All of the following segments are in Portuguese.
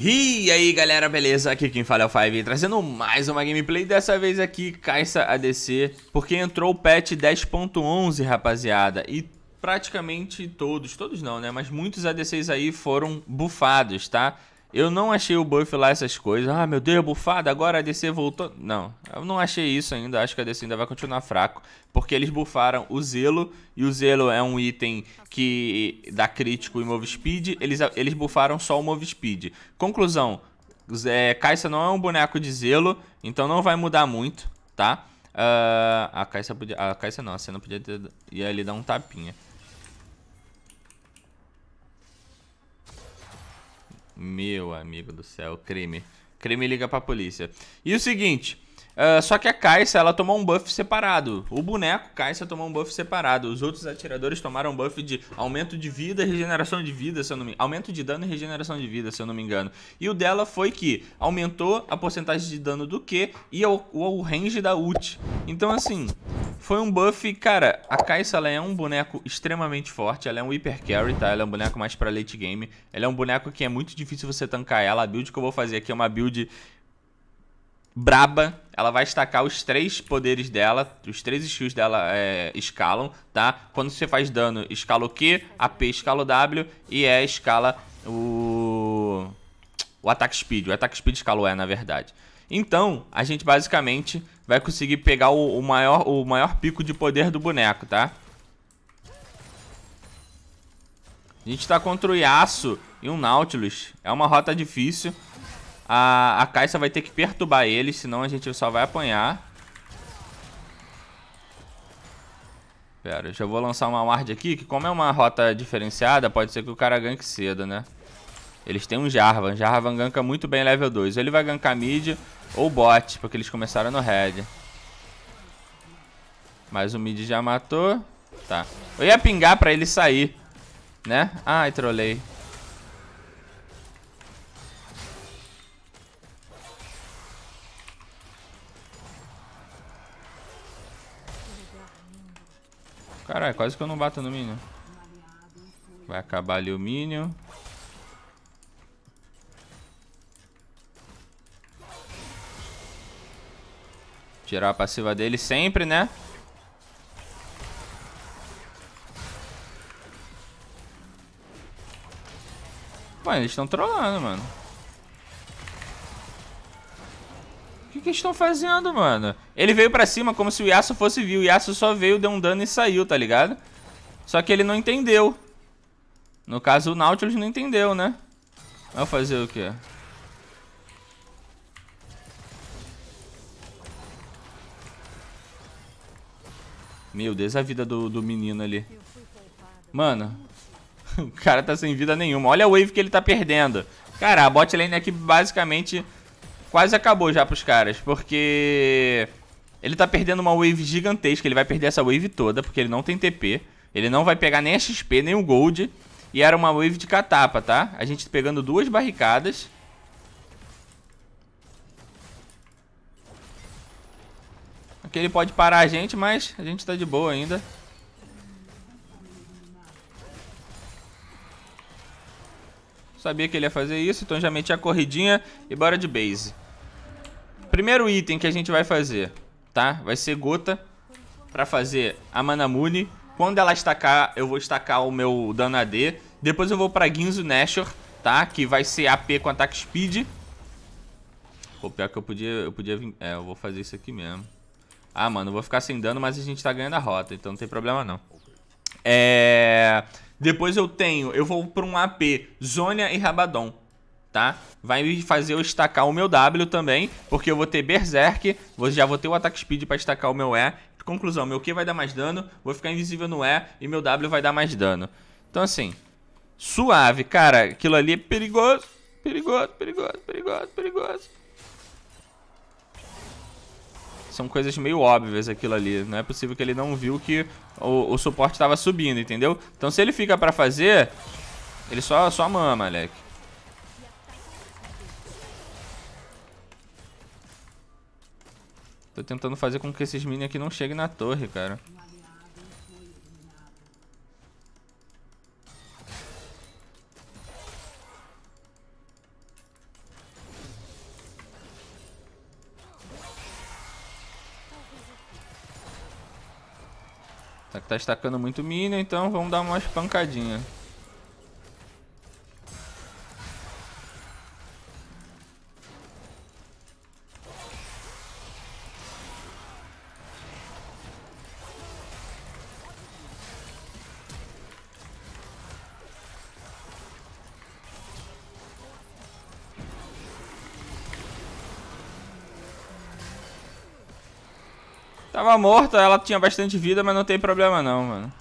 E aí galera, beleza? Aqui quem fala é o Five trazendo mais uma gameplay, dessa vez aqui Kai'Sa ADC, porque entrou o patch 10.11 rapaziada, e praticamente todos, todos não né, mas muitos ADCs aí foram bufados, tá? Eu não achei o buff lá essas coisas. Ah, meu Deus, bufada, agora a DC voltou. Não, eu não achei isso ainda. Acho que a DC ainda vai continuar fraco. Porque eles bufaram o Zelo. E o Zelo é um item que dá crítico e move speed. Eles, eles bufaram só o move speed. Conclusão. É, Kai'Sa não é um boneco de Zelo. Então não vai mudar muito, tá? Uh, a Kai'Sa podia... A Kai'Sa não, a Senna podia ter... Ia lhe dar um tapinha. Meu amigo do céu, crime. Crime liga pra polícia. E o seguinte, ah, só que a Kaisa, ela tomou um buff separado. O boneco Kaisa tomou um buff separado. Os outros atiradores tomaram um buff de aumento de vida e regeneração de vida, se eu não me Aumento de dano e regeneração de vida, se eu não me engano. E o dela foi que aumentou a porcentagem de dano do Q e o, o range da ult. Então, assim, foi um buff, cara, a Kaisa ela é um boneco extremamente forte, ela é um hiper carry, tá? Ela é um boneco mais pra late game, ela é um boneco que é muito difícil você tancar ela, a build que eu vou fazer aqui é uma build braba. Ela vai destacar os três poderes dela, os três skills dela é, escalam, tá? Quando você faz dano, escala o Q, AP escala o W e E escala o... o ataque speed. O ataque speed escala o E, na verdade. Então, a gente basicamente vai conseguir pegar o, o, maior, o maior pico de poder do boneco, tá? A gente tá contra o Yasuo e um Nautilus. É uma rota difícil, a, a Caixa vai ter que perturbar ele, senão a gente só vai apanhar. Pera, já vou lançar uma ward aqui, que como é uma rota diferenciada, pode ser que o cara ganque cedo, né? Eles têm um Jarvan, Jarvan ganka muito bem level 2. Ele vai gankar mid ou bot, porque eles começaram no red. Mas o mid já matou. Tá. Eu ia pingar pra ele sair, né? Ai, trolei. Caralho, quase que eu não bato no Minion. Vai acabar ali o Minion. Tirar a passiva dele sempre, né? Mano, eles estão trollando, mano. que que estão fazendo, mano? Ele veio pra cima como se o Yasuo fosse vir. O Yasuo só veio, deu um dano e saiu, tá ligado? Só que ele não entendeu. No caso, o Nautilus não entendeu, né? Vai fazer o quê? Meu Deus, a vida do, do menino ali. Mano, o cara tá sem vida nenhuma. Olha a wave que ele tá perdendo. Cara, a bot lane aqui basicamente quase acabou já pros caras, porque ele tá perdendo uma wave gigantesca, ele vai perder essa wave toda, porque ele não tem TP, ele não vai pegar nem a XP, nem o Gold, e era uma wave de catapa, tá? A gente pegando duas barricadas. Aqui ele pode parar a gente, mas a gente tá de boa ainda. Sabia que ele ia fazer isso, então já meti a corridinha e bora de base. Primeiro item que a gente vai fazer, tá? Vai ser gota pra fazer a Manamune. Quando ela estacar, eu vou estacar o meu dano AD. Depois eu vou pra Ginzo Nashor, tá? Que vai ser AP com ataque speed. Pô, pior que eu podia, eu podia vir... É, eu vou fazer isso aqui mesmo. Ah, mano, eu vou ficar sem dano, mas a gente tá ganhando a rota, então não tem problema não. É... Depois eu tenho, eu vou para um AP, Zônia e Rabadon, tá? Vai me fazer eu estacar o meu W também, porque eu vou ter Berserk, vou, já vou ter o Attack Speed para estacar o meu E. Conclusão, meu Q vai dar mais dano, vou ficar invisível no E e meu W vai dar mais dano. Então assim, suave, cara, aquilo ali é perigoso, perigoso, perigoso, perigoso, perigoso. São coisas meio óbvias aquilo ali. Não é possível que ele não viu que o, o suporte estava subindo, entendeu? Então se ele fica pra fazer, ele só, só mama, moleque. Tô tentando fazer com que esses minions aqui não cheguem na torre, cara. Tá estacando muito minion, então vamos dar uma espancadinha. morta, ela tinha bastante vida, mas não tem problema não, mano.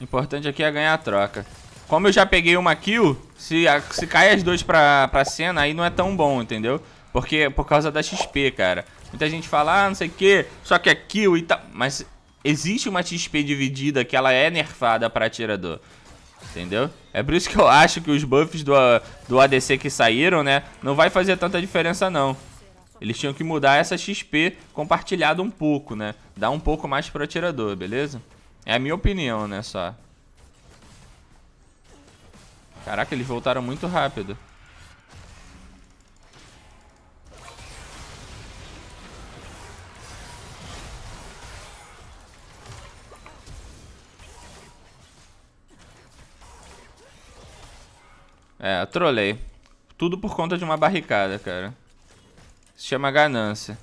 O importante aqui é ganhar a troca. Como eu já peguei uma kill, se, se cai as duas pra, pra cena, aí não é tão bom, entendeu? Porque por causa da XP, cara. Muita gente fala, ah, não sei o que, só que é kill e tal. Mas existe uma XP dividida que ela é nerfada pra atirador. Entendeu? É por isso que eu acho que os buffs do, do ADC que saíram, né? Não vai fazer tanta diferença, não eles tinham que mudar essa XP compartilhada um pouco, né? Dar um pouco mais pro atirador, beleza? É a minha opinião, né, só. Caraca, eles voltaram muito rápido. É, trolei. Tudo por conta de uma barricada, cara. Se chama ganância.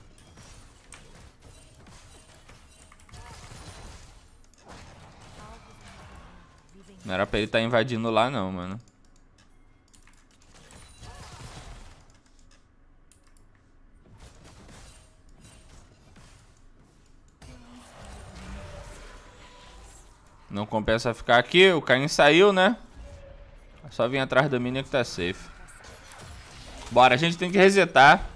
Não era pra ele estar tá invadindo lá não, mano. Não compensa ficar aqui. O Caim saiu, né? É só vir atrás da mina que tá safe. Bora, a gente tem que resetar.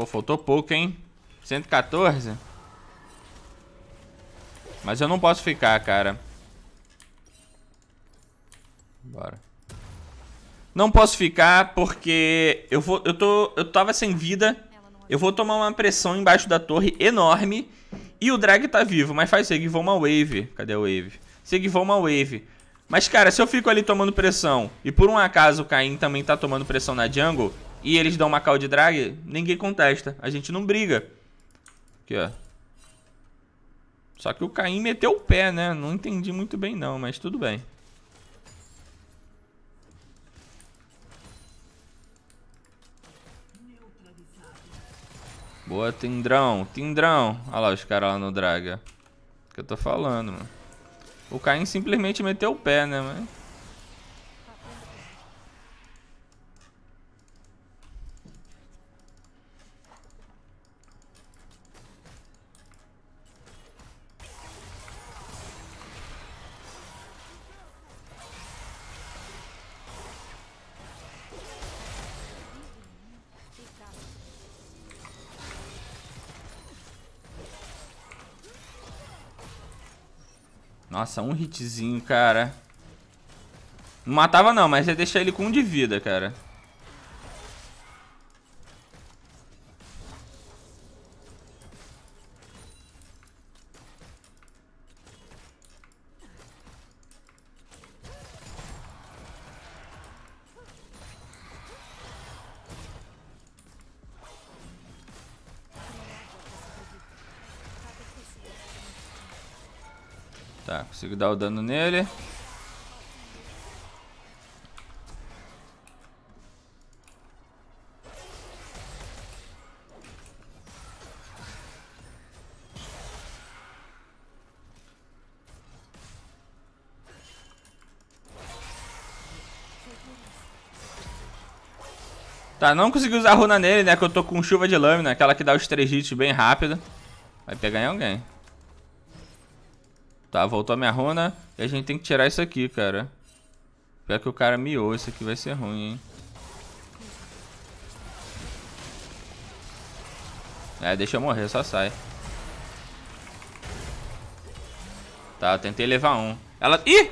Pô, faltou pouco, hein? 114? Mas eu não posso ficar, cara. Bora. Não posso ficar porque eu vou, eu tô, eu tava sem vida. Eu vou tomar uma pressão embaixo da torre enorme e o drag tá vivo, mas faz seguir uma wave. Cadê a wave? Seguir uma wave. Mas cara, se eu fico ali tomando pressão e por um acaso o Caim também tá tomando pressão na jungle, e eles dão uma call de drag, ninguém contesta. A gente não briga. Aqui, ó. Só que o Caim meteu o pé, né? Não entendi muito bem não, mas tudo bem. Boa, Tindrão. Tindrão. Olha lá os caras lá no drag, ó. que eu tô falando, mano. O Caim simplesmente meteu o pé, né? mano? Nossa, um hitzinho, cara. Não matava não, mas ia deixar ele com um de vida, cara. Tá, consigo dar o dano nele. Tá, não consegui usar runa nele, né? Que eu tô com chuva de lâmina, aquela que dá os três hits bem rápido. Vai pegar em alguém. Tá, voltou a minha runa. E a gente tem que tirar isso aqui, cara. Pior que o cara miou. Isso aqui vai ser ruim, hein. É, deixa eu morrer. Só sai. Tá, eu tentei levar um. Ela... Ih!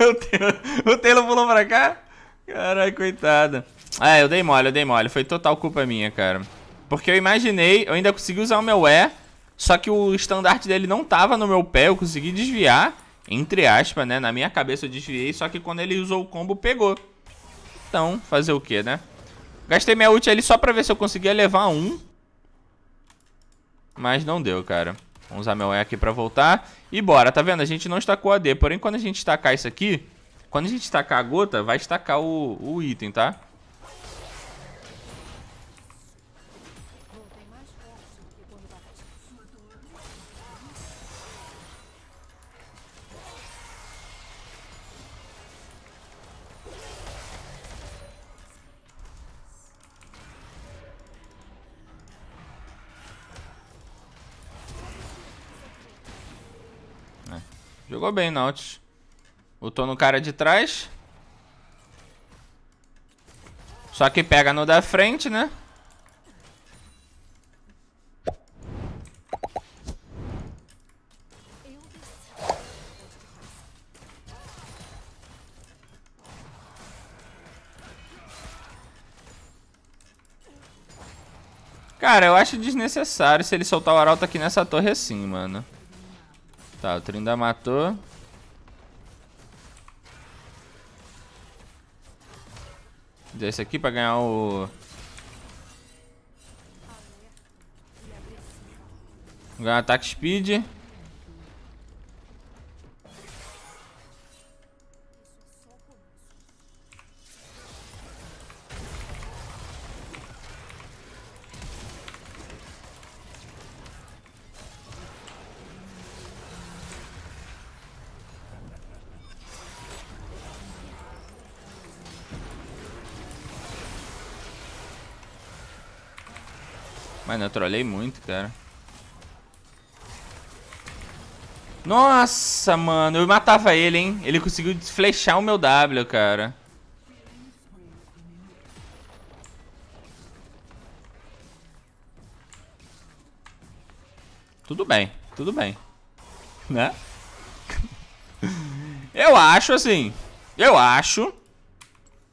o, Taylor, o pulou pra cá. Caralho, coitada. Ah, é, eu dei mole, eu dei mole. Foi total culpa minha, cara. Porque eu imaginei... Eu ainda consegui usar o meu E... Só que o estandarte dele não tava no meu pé, eu consegui desviar, entre aspas, né? Na minha cabeça eu desviei, só que quando ele usou o combo, pegou. Então, fazer o que, né? Gastei minha ult ali só pra ver se eu conseguia levar um. Mas não deu, cara. Vamos usar meu E aqui pra voltar. E bora, tá vendo? A gente não estacou AD. Porém, quando a gente estacar isso aqui, quando a gente estacar a gota, vai estacar o, o item, tá? Jogou bem, Nautilus. Botou no cara de trás. Só que pega no da frente, né? Cara, eu acho desnecessário se ele soltar o arauto aqui nessa torre assim, mano. Tá, o Trindá matou. Deu esse aqui pra ganhar o... Ganhar ataque speed. Mano, eu trolei muito, cara. Nossa, mano. Eu matava ele, hein. Ele conseguiu flechar o meu W, cara. Tudo bem, tudo bem. Né? eu acho, assim... Eu acho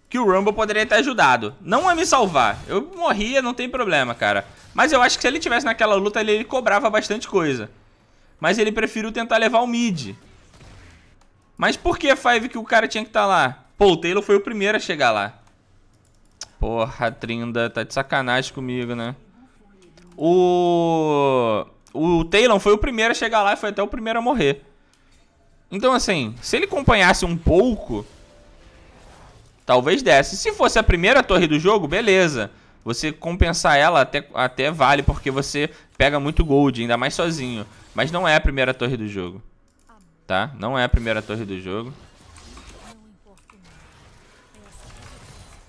que o Rumble poderia ter ajudado. Não a me salvar. Eu morria, não tem problema, cara. Mas eu acho que se ele tivesse naquela luta ele cobrava bastante coisa. Mas ele preferiu tentar levar o mid. Mas por que, Five, que o cara tinha que estar tá lá? Pô, o Taylor foi o primeiro a chegar lá. Porra, Trinda, tá de sacanagem comigo, né? O... O Taylor foi o primeiro a chegar lá e foi até o primeiro a morrer. Então, assim, se ele acompanhasse um pouco... Talvez desse. Se fosse a primeira torre do jogo, beleza você compensar ela até, até vale, porque você pega muito gold, ainda mais sozinho. Mas não é a primeira torre do jogo. Tá? Não é a primeira torre do jogo.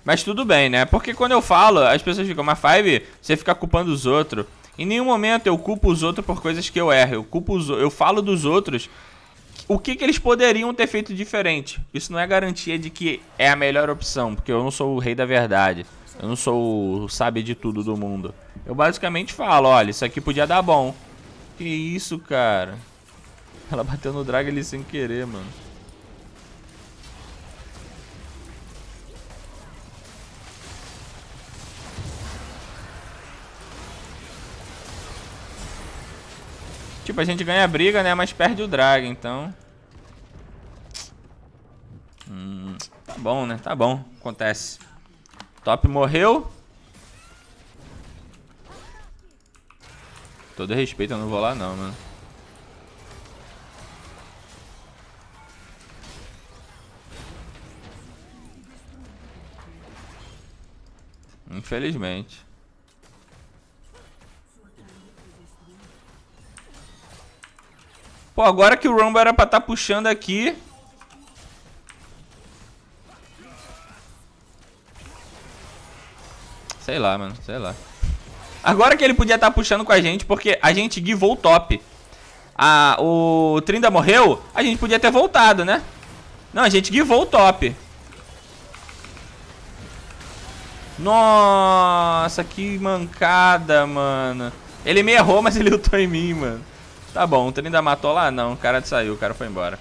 Mas tudo bem, né? Porque quando eu falo, as pessoas ficam, mas Five, você fica culpando os outros. Em nenhum momento eu culpo os outros por coisas que eu erro. Eu, culpo os, eu falo dos outros o que, que eles poderiam ter feito diferente. Isso não é garantia de que é a melhor opção, porque eu não sou o rei da verdade. Eu não sou o sabe de tudo do mundo. Eu basicamente falo, olha, isso aqui podia dar bom. Que isso, cara. Ela bateu no drag ali sem querer, mano. Tipo, a gente ganha a briga, né? Mas perde o drag, então... Hum, tá bom, né? Tá bom. Acontece. Top morreu. Todo respeito, eu não vou lá não, mano. Infelizmente. Pô, agora que o Rumble era pra estar tá puxando aqui, Sei lá, mano, sei lá. Agora que ele podia estar tá puxando com a gente, porque a gente guivou o top. A, o Trinda morreu, a gente podia ter voltado, né? Não, a gente guivou o top. Nossa, que mancada, mano. Ele me errou, mas ele lutou em mim, mano. Tá bom, o Trinda matou lá? Não, o cara saiu, o cara foi embora.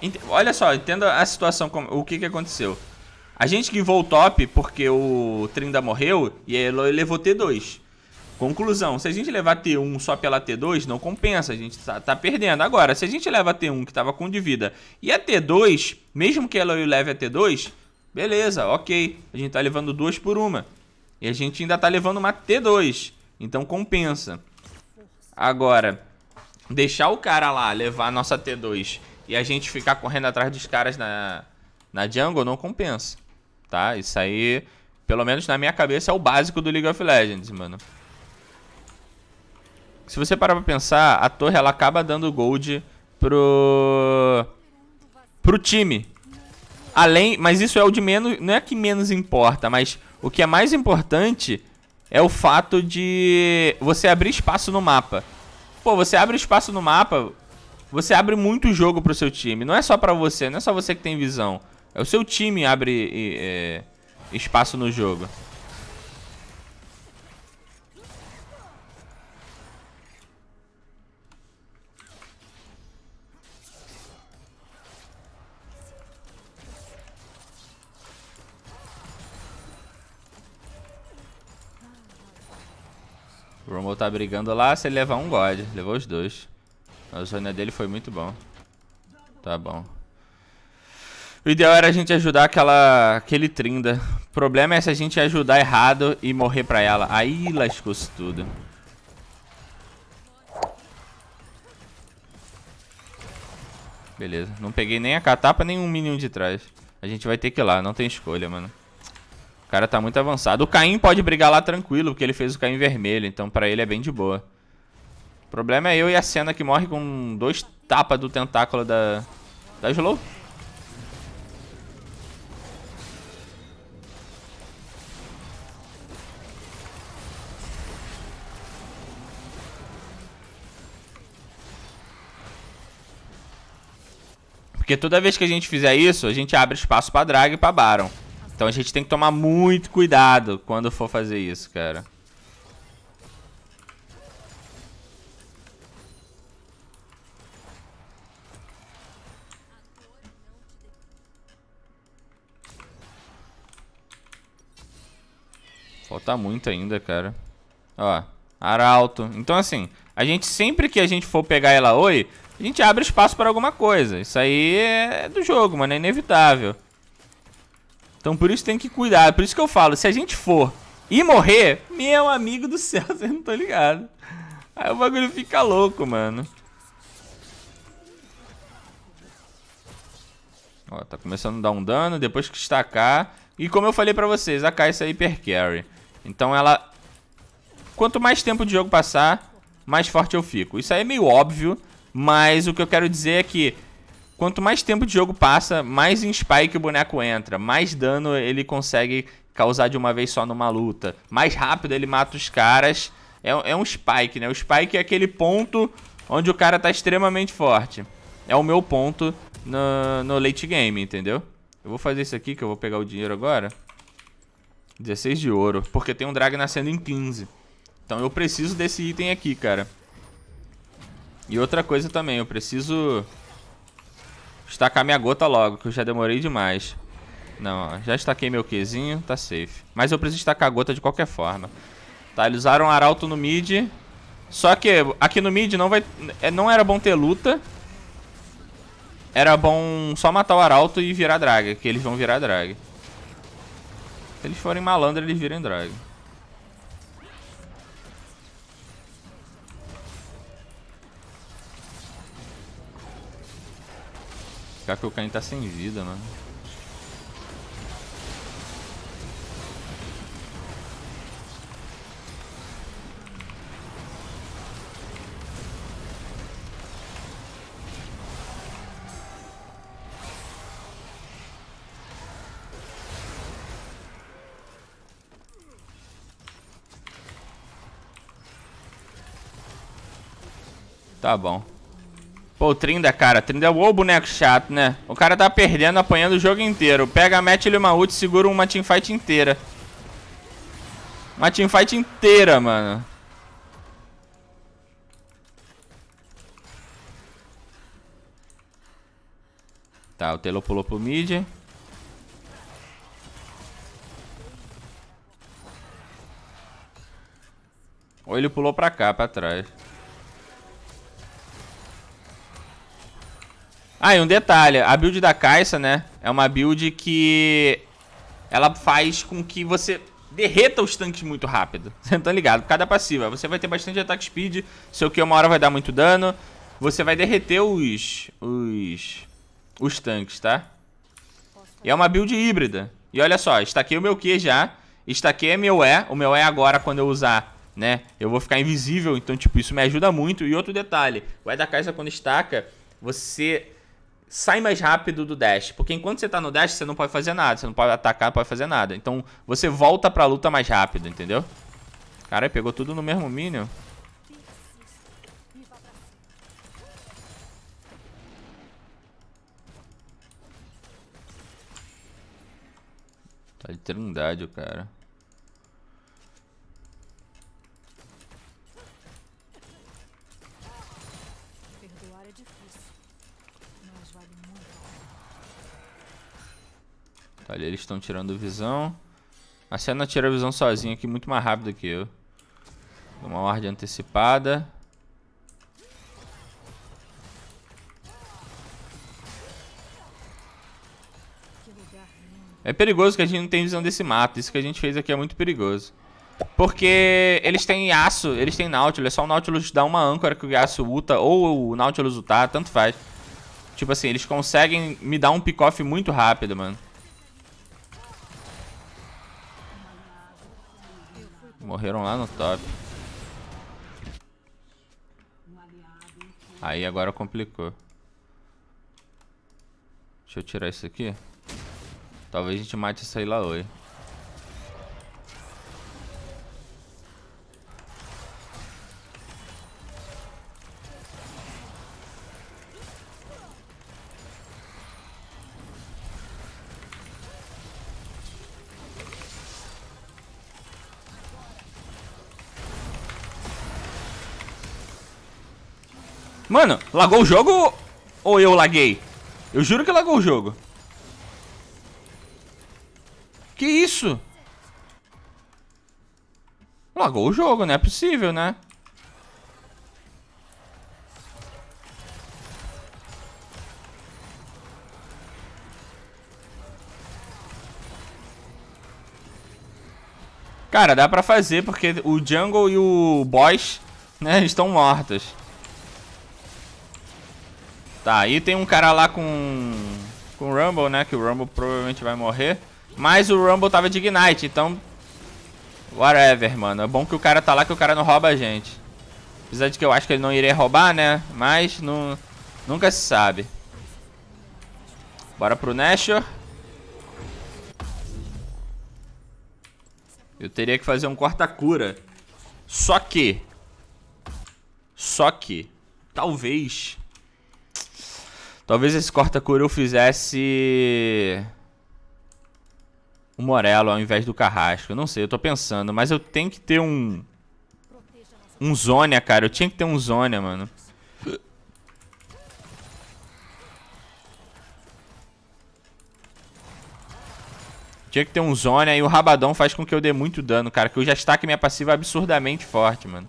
Ent Olha só, entenda a situação, o que, que aconteceu. A gente que voou top porque o Trinda morreu e ele levou T2. Conclusão, se a gente levar T1 só pela T2, não compensa, a gente tá, tá, perdendo. Agora, se a gente leva T1 que tava com de vida e a T2, mesmo que ela leve a T2, beleza, ok. A gente tá levando duas por uma. E a gente ainda tá levando uma T2, então compensa. Agora, deixar o cara lá levar a nossa T2 e a gente ficar correndo atrás dos caras na, na jungle não compensa tá? Isso aí, pelo menos na minha cabeça, é o básico do League of Legends, mano. Se você parar pra pensar, a torre ela acaba dando gold pro pro time. Além, mas isso é o de menos, não é que menos importa, mas o que é mais importante é o fato de você abrir espaço no mapa. Pô, você abre espaço no mapa, você abre muito jogo pro seu time. Não é só pra você, não é só você que tem visão. É o seu time abre é, espaço no jogo. O Rumble tá brigando lá, se ele levar um God. Levou os dois. A zona dele foi muito bom. Tá bom. O ideal era a gente ajudar aquela. aquele trinda. O problema é se a gente ajudar errado e morrer pra ela. Aí lascou-se tudo. Beleza. Não peguei nem a catapa, nem um minion de trás. A gente vai ter que ir lá. Não tem escolha, mano. O cara tá muito avançado. O Caim pode brigar lá tranquilo, porque ele fez o Caim vermelho. Então pra ele é bem de boa. O problema é eu e a cena que morre com dois tapas do tentáculo da... Da Slow. Porque toda vez que a gente fizer isso, a gente abre espaço pra drag e pra Baron. Então a gente tem que tomar muito cuidado quando for fazer isso, cara. Falta muito ainda, cara. Ó, arauto. Então, assim, a gente sempre que a gente for pegar ela oi, a gente abre espaço para alguma coisa. Isso aí é do jogo, mano. É inevitável. Então por isso tem que cuidar. É por isso que eu falo, se a gente for e morrer, meu amigo do céu, vocês não estão tá ligado. Aí o bagulho fica louco, mano. Ó, tá começando a dar um dano, depois que estacar. E como eu falei pra vocês, a Kai'Sa é hiper carry. Então ela... Quanto mais tempo de jogo passar, mais forte eu fico. Isso aí é meio óbvio, mas o que eu quero dizer é que quanto mais tempo de jogo passa, mais em spike o boneco entra, mais dano ele consegue causar de uma vez só numa luta, mais rápido ele mata os caras. É, é um spike, né? O spike é aquele ponto onde o cara tá extremamente forte. É o meu ponto no, no late game, entendeu? Eu vou fazer isso aqui, que eu vou pegar o dinheiro agora. 16 de ouro, porque tem um drag nascendo em 15. Então eu preciso desse item aqui, cara. E outra coisa também, eu preciso estacar minha gota logo, que eu já demorei demais. Não, ó, já estaquei meu Qzinho, tá safe. Mas eu preciso estacar a gota de qualquer forma. Tá, eles usaram arauto no mid. Só que aqui no mid não vai... É, não era bom ter luta. Era bom só matar o arauto e virar drag, que eles vão virar drag. Se eles forem malandro, eles virem drag. arriscar que o Caim tá sem vida, mano. Tá bom. Pô, o Trinda, cara. Trinda é o boneco chato, né? O cara tá perdendo, apanhando o jogo inteiro. Pega, mete ele uma ult, segura uma teamfight inteira. Uma teamfight inteira, mano. Tá, o Telo pulou pro mid. Ou ele pulou pra cá, pra trás. Ah, e um detalhe, a build da Caixa, né, é uma build que ela faz com que você derreta os tanques muito rápido. Você tá ligado? Por causa da passiva. Você vai ter bastante ataque speed, seu que uma hora vai dar muito dano. Você vai derreter os... os... os tanques, tá? E é uma build híbrida. E olha só, estaquei o meu Q já. Estaquei meu E. O meu E agora, quando eu usar, né? Eu vou ficar invisível. Então, tipo, isso me ajuda muito. E outro detalhe. O E da caixa, quando estaca, você sai mais rápido do dash, porque enquanto você tá no dash, você não pode fazer nada, você não pode atacar, não pode fazer nada. Então, você volta pra luta mais rápido, entendeu? Cara, pegou tudo no mesmo minion. Tá de trindade, cara. Olha, eles estão tirando visão. A cena tira a visão sozinha aqui muito mais rápido que eu. uma ordem antecipada. É perigoso que a gente não tem visão desse mato. Isso que a gente fez aqui é muito perigoso. Porque eles têm aço, eles têm Nautilus. É só o Nautilus dar uma âncora que o aço uta ou o Nautilus lutar, tanto faz. Tipo assim, eles conseguem me dar um pick-off muito rápido, mano. Morreram lá no top. Aí agora complicou. Deixa eu tirar isso aqui. Talvez a gente mate aí lá hoje. Mano, lagou o jogo ou eu laguei? Eu juro que lagou o jogo. Que isso? Lagou o jogo, não é possível, né? Cara, dá pra fazer porque o jungle e o boss, né, estão mortos. Tá, aí tem um cara lá com, com o Rumble, né? Que o Rumble provavelmente vai morrer. Mas o Rumble tava de Ignite, então... Whatever, mano. É bom que o cara tá lá, que o cara não rouba a gente. Apesar de que eu acho que ele não iria roubar, né? Mas não, nunca se sabe. Bora pro Nashor. Eu teria que fazer um corta-cura. Só que... Só que... Talvez... Talvez esse corta-curu eu fizesse... O Morello ao invés do Carrasco. Eu não sei, eu tô pensando. Mas eu tenho que ter um... Um Zônia, cara. Eu tinha que ter um Zônia, mano. Tinha que ter um Zônia e o Rabadão faz com que eu dê muito dano, cara. Que eu já estaque minha passiva absurdamente forte, mano.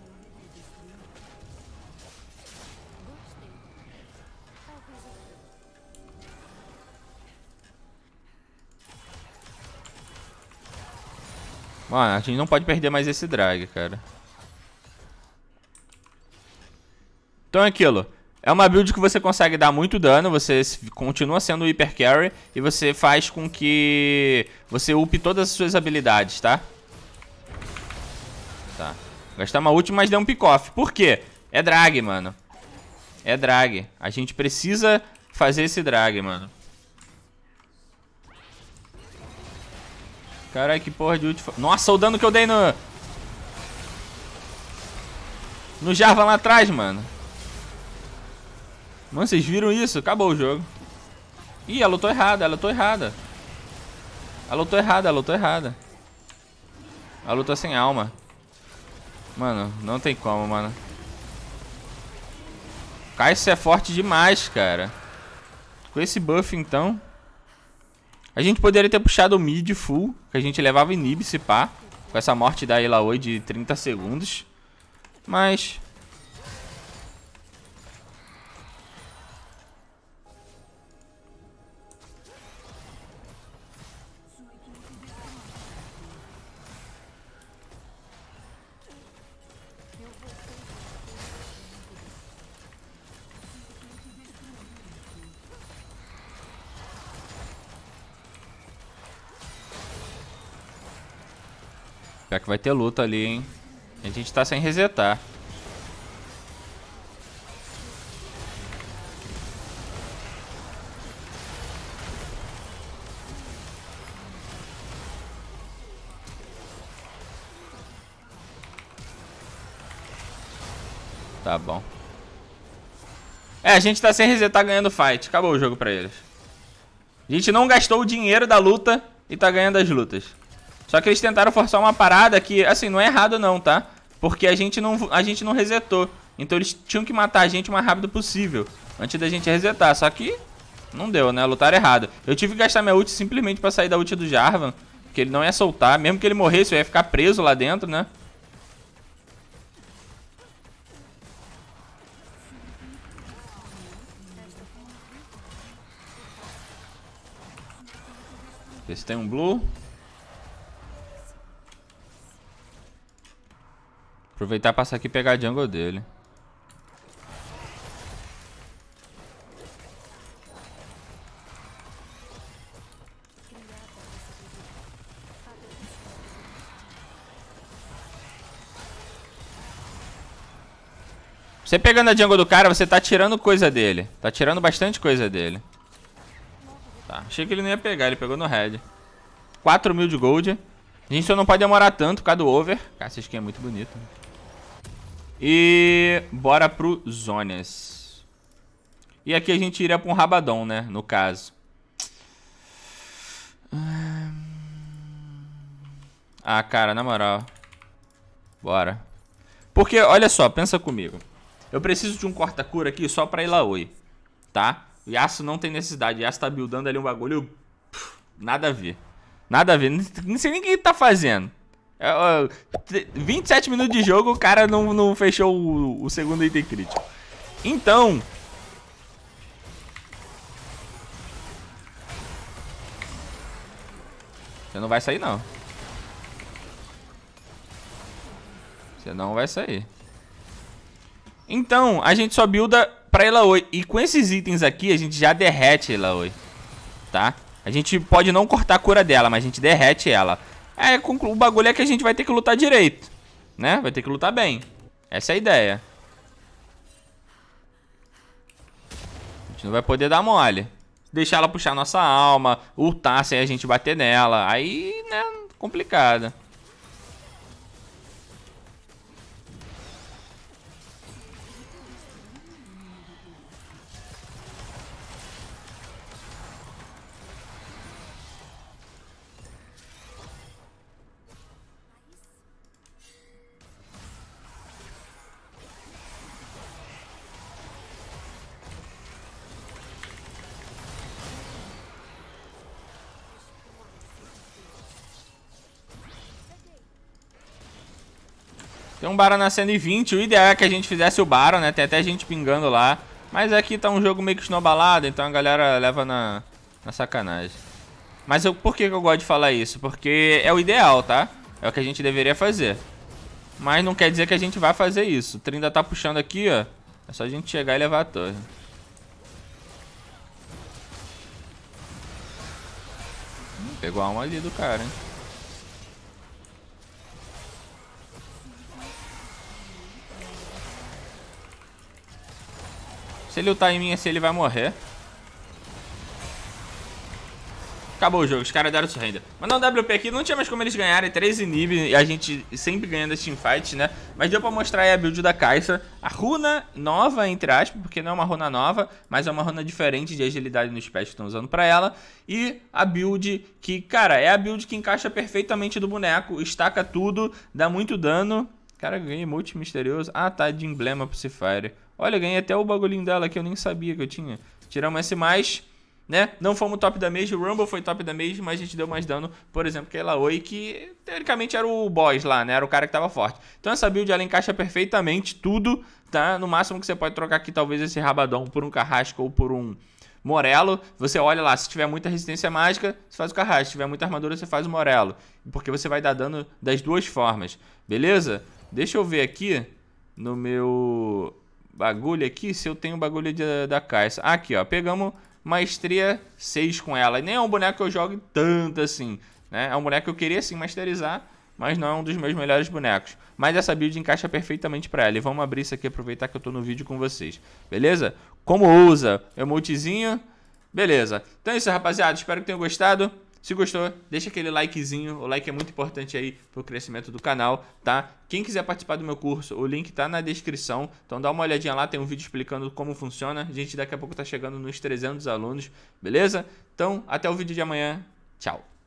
Mano, a gente não pode perder mais esse drag, cara. Então é aquilo. É uma build que você consegue dar muito dano, você continua sendo hiper carry e você faz com que você up todas as suas habilidades, tá? Tá. Gastar uma ult, mas deu um pick-off. Por quê? É drag, mano. É drag. A gente precisa fazer esse drag, mano. Caralho, que porra de ult. Nossa, o dano que eu dei no... No Jarvan lá atrás, mano. Mano, vocês viram isso? Acabou o jogo. Ih, ela lutou errada, ela lutou errada. Ela lutou errada, ela lutou errada. Ela lutou sem alma. Mano, não tem como, mano. Kai'Sa é forte demais, cara. Com esse buff, então... A gente poderia ter puxado o mid full, que a gente levava inibe, se pá, com essa morte da Ilaoi de 30 segundos. Mas Pior que vai ter luta ali, hein? A gente tá sem resetar. Tá bom. É, a gente tá sem resetar ganhando fight. Acabou o jogo pra eles. A gente não gastou o dinheiro da luta e tá ganhando as lutas. Só que eles tentaram forçar uma parada que, assim, não é errado não, tá? Porque a gente não, a gente não resetou. Então eles tinham que matar a gente o mais rápido possível. Antes da gente resetar. Só que não deu, né? Lutaram errado. Eu tive que gastar minha ult simplesmente pra sair da ult do Jarvan. Porque ele não ia soltar. Mesmo que ele morresse, eu ia ficar preso lá dentro, né? Ver se tem um blue. Aproveitar e passar aqui e pegar a jungle dele. Você pegando a jungle do cara, você tá tirando coisa dele. Tá tirando bastante coisa dele. Tá, achei que ele não ia pegar, ele pegou no red. 4 mil de gold. A gente só não pode demorar tanto por causa do over. Cara, esse skin é muito bonito. Né? E bora pro Zonas. E aqui a gente iria pra um Rabadão, né? No caso. Ah, cara, na moral. Bora. Porque, olha só, pensa comigo. Eu preciso de um corta-cura aqui só pra oi. tá? O Yasuo não tem necessidade. O Yasuo tá buildando ali um bagulho... nada a ver. Nada a ver. Não sei nem o que ele tá fazendo. 27 é, minutos de jogo, o cara não, não fechou o, o segundo item crítico. Então... Você não vai sair, não. Você não vai sair. Então, a gente só builda pra Elaoi. E com esses itens aqui, a gente já derrete a Elaoi. Tá? A gente pode não cortar a cura dela, mas a gente derrete ela. É, o bagulho é que a gente vai ter que lutar direito, né? Vai ter que lutar bem. Essa é a ideia. A gente não vai poder dar mole. Deixar ela puxar nossa alma, lutar sem a gente bater nela. Aí, né, complicada. Baron na 120. O ideal é que a gente fizesse o Baron, né? Tem até gente pingando lá. Mas aqui tá um jogo meio que snowbalado, então a galera leva na, na sacanagem. Mas eu, por que, que eu gosto de falar isso? Porque é o ideal, tá? É o que a gente deveria fazer. Mas não quer dizer que a gente vai fazer isso. O Trinda tá puxando aqui, ó. É só a gente chegar e levar a torre. Hum, pegou a alma ali do cara, hein? Se ele lutar em mim assim, ele vai morrer. Acabou o jogo, os caras deram surrender. Mas um WP aqui, não tinha mais como eles ganharem. 3 inib e a gente sempre ganhando as teamfights, né? Mas deu pra mostrar aí a build da Kai'Sa. A runa nova, entre aspas, porque não é uma runa nova, mas é uma runa diferente de agilidade nos pés que estão usando pra ela. E a build que, cara, é a build que encaixa perfeitamente do boneco. Estaca tudo, dá muito dano. Cara, ganhei emote misterioso. Ah, tá, de emblema Psifire. Olha, ganhei até o bagulhinho dela que eu nem sabia que eu tinha. Tiramos S+, mais, né? Não fomos top da mage, o Rumble foi top da mage, mas a gente deu mais dano, por exemplo, que a Elaoi, que teoricamente era o boss lá, né? Era o cara que tava forte. Então essa build, ela encaixa perfeitamente tudo, tá? No máximo que você pode trocar aqui, talvez, esse rabadão por um Carrasco ou por um... Morelo, você olha lá, se tiver muita resistência mágica, você faz o Carrasco, se tiver muita armadura, você faz o Morelo, porque você vai dar dano das duas formas, beleza? Deixa eu ver aqui no meu Bagulho aqui, se eu tenho bagulho de, da caixa. Aqui, ó, pegamos maestria 6 com ela. Nem é um boneco que eu jogue tanto assim, né? É um boneco que eu queria sim masterizar, mas não é um dos meus melhores bonecos. Mas essa build encaixa perfeitamente para ela. E vamos abrir isso aqui, aproveitar que eu tô no vídeo com vocês. Beleza? Como ousa, emotezinho... Beleza. Então é isso, rapaziada. Espero que tenham gostado. Se gostou, deixa aquele likezinho, o like é muito importante aí pro crescimento do canal, tá? Quem quiser participar do meu curso, o link tá na descrição, então dá uma olhadinha lá, tem um vídeo explicando como funciona. A gente daqui a pouco tá chegando nos 300 alunos, beleza? Então, até o vídeo de amanhã, tchau!